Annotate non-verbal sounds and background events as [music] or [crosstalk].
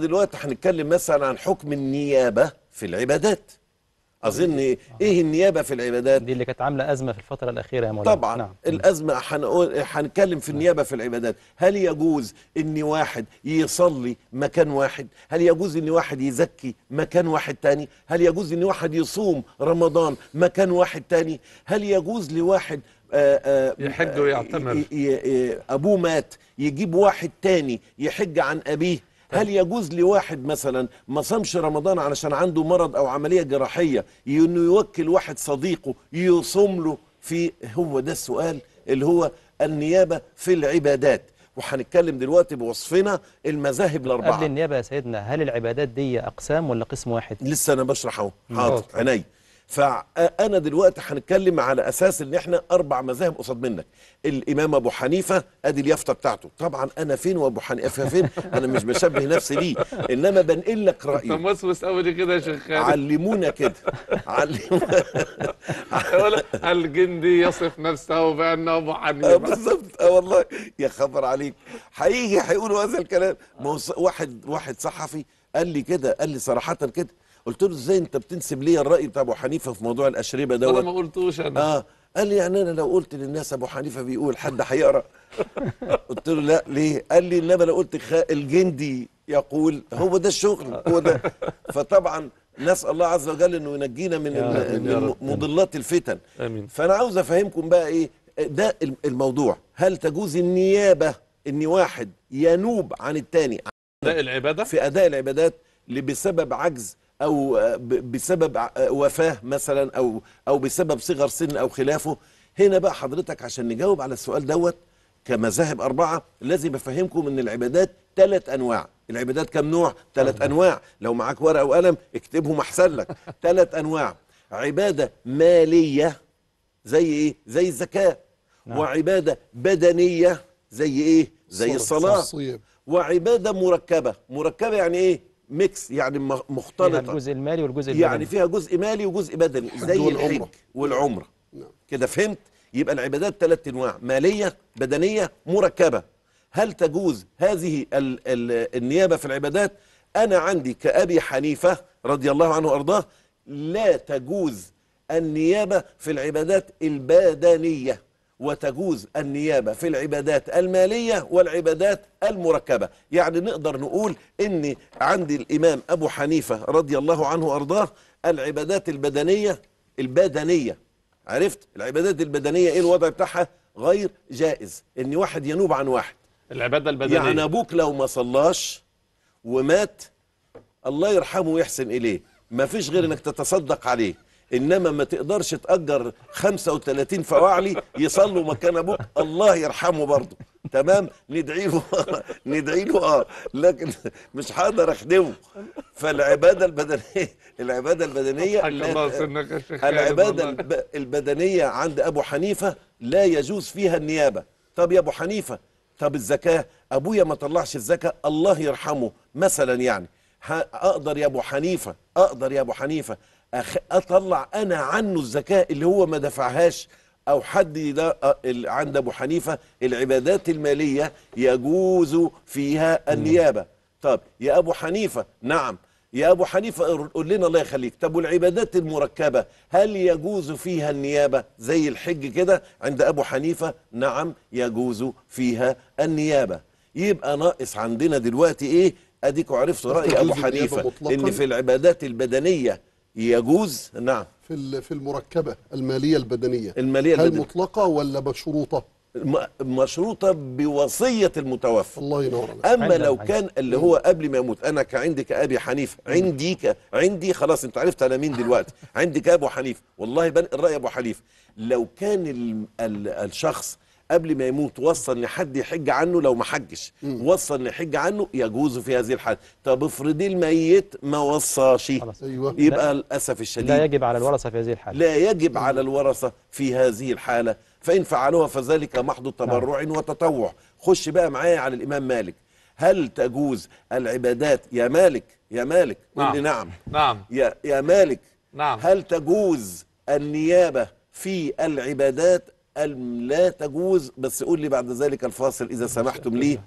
دلوقتي هنتكلم مثلا عن حكم النيابه في العبادات اظن ايه آه. النيابه في العبادات دي اللي كانت عامله ازمه في الفتره الاخيره يا مولانا طبعا نعم. الازمه هنقول هنتكلم في نعم. النيابه في العبادات هل يجوز ان واحد يصلي مكان واحد هل يجوز ان واحد يزكي مكان واحد تاني هل يجوز ان واحد يصوم رمضان مكان واحد تاني هل يجوز لواحد آه، آه، يحج ويعتمر ابوه مات يجيب واحد تاني يحج عن ابيه هل يجوز لواحد مثلا ما صامش رمضان علشان عنده مرض او عمليه جراحيه انه يوكل واحد صديقه يصوم له في هو ده السؤال اللي هو النيابه في العبادات وهنتكلم دلوقتي بوصفنا المذاهب الاربعه قبل النيابه يا سيدنا هل العبادات دي اقسام ولا قسم واحد لسه انا بشرح اهو حاضر عيني فانا دلوقتي هنتكلم على اساس ان احنا اربع مذاهب قصاد منك الامام ابو حنيفه ادي اليافطه بتاعته طبعا انا فين وابو حنيفه فين انا مش بشبه نفسي ليه انما بنقل لك رايي انت موسوس قوي كده يا شيخ خالد علمونا كده علمونا الجندي يصف نفسه بانه ابو حنيفه آه، بالظبط اه والله يا خبر عليك هيجي هيقولوا هذا الكلام واحد واحد صحفي قال لي كده قال لي صراحه كده قلت له ازاي انت بتنسب ليا الراي بتاع ابو حنيفه في موضوع الاشربه دوت انا ما قلتوش انا اه قال لي يعني انا لو قلت للناس ابو حنيفه بيقول حد هيقرا [laughs] قلت له لا ليه قال لي انما لو قلت الجندي يقول هو ده الشغل هو ده [laughs] فطبعا نسال الله عز وجل انه ينجينا من, من مضلات الفتن امين فانا عاوز افهمكم بقى ايه ده الموضوع هل تجوز النيابه ان واحد ينوب عن الثاني اداء العباده في اداء العبادات اللي بسبب عجز او بسبب وفاه مثلا او او بسبب صغر سن او خلافه هنا بقى حضرتك عشان نجاوب على السؤال دوت كمذاهب اربعه لازم افهمكم ان العبادات ثلاث انواع العبادات كم نوع ثلاث انواع لو معاك ورقه وقلم اكتبهم احسن لك ثلاث [laughs] انواع عباده ماليه زي ايه زي الزكاه نعم. وعباده بدنيه زي ايه زي الصلاه وعباده مركبه مركبه يعني ايه ميكس يعني مختلطه الجزء المالي والجزء يعني البدني يعني فيها جزء مالي وجزء بدني زي الحج والعمره نعم. كده فهمت يبقى العبادات ثلاث انواع ماليه بدنيه مركبه هل تجوز هذه الـ الـ النيابه في العبادات انا عندي كابي حنيفه رضي الله عنه وارضاه لا تجوز النيابه في العبادات البدنيه وتجوز النيابة في العبادات المالية والعبادات المركبة يعني نقدر نقول ان عند الامام ابو حنيفة رضي الله عنه ارضاه العبادات البدنية البدنية عرفت العبادات البدنية ايه الوضع بتاعها غير جائز ان واحد ينوب عن واحد العبادة البدنية يعني ابوك لو ما صلاش ومات الله يرحمه ويحسن اليه ما فيش غير انك تتصدق عليه انما ما تقدرش تاجر 35 فواعلي يصلوا مكان ابوك الله يرحمه برضه تمام ندعي له [laughs] ندعي له اه لكن مش هقدر اخدمه فالعباده البدنيه العباده البدنيه العباده البدنيه عند ابو حنيفه لا يجوز فيها النيابه طب يا ابو حنيفه طب الزكاه ابويا ما طلعش الزكاه الله يرحمه مثلا يعني اقدر يا ابو حنيفه اقدر يا ابو حنيفه اطلع انا عنه الزكاه اللي هو ما دفعهاش او حد ده عند ابو حنيفه العبادات الماليه يجوز فيها النيابه طب يا ابو حنيفه نعم يا ابو حنيفه قول لنا الله يخليك طب والعبادات المركبه هل يجوز فيها النيابه زي الحج كده عند ابو حنيفه نعم يجوز فيها النيابه يبقى ناقص عندنا دلوقتي ايه اديكوا عرفتوا راي ابو حنيفه ان في العبادات البدنيه يجوز نعم في في المركبه الماليه البدنيه الماليه هل البدنية. مطلقه ولا مشروطه مشروطه بوصيه المتوفى الله ينور عليك اما لو كان اللي هو قبل ما يموت انا كعندي كابي حنيفه عندي ك... عندي خلاص انت عرفت انا مين دلوقتي [laughs] عندي كابو حنيفه والله بنقل راي ابو حنيفه لو كان ال... ال... الشخص قبل ما يموت وصل لحد يحج عنه لو ما حجش وصل لحج عنه يجوز في هذه الحاله طب افرض الميت ما وصاش أيوة. يبقى للاسف الشديد لا يجب على الورثه في هذه الحاله لا يجب على الورثه في هذه الحاله فان فعلوها فذلك محض نعم. تبرع نعم. وتطوع خش بقى معايا على الامام مالك هل تجوز العبادات يا مالك يا مالك نعم قل نعم نعم يا يا مالك نعم هل تجوز النيابه في العبادات قال لا تجوز بس قول لي بعد ذلك الفاصل إذا سمحتم لي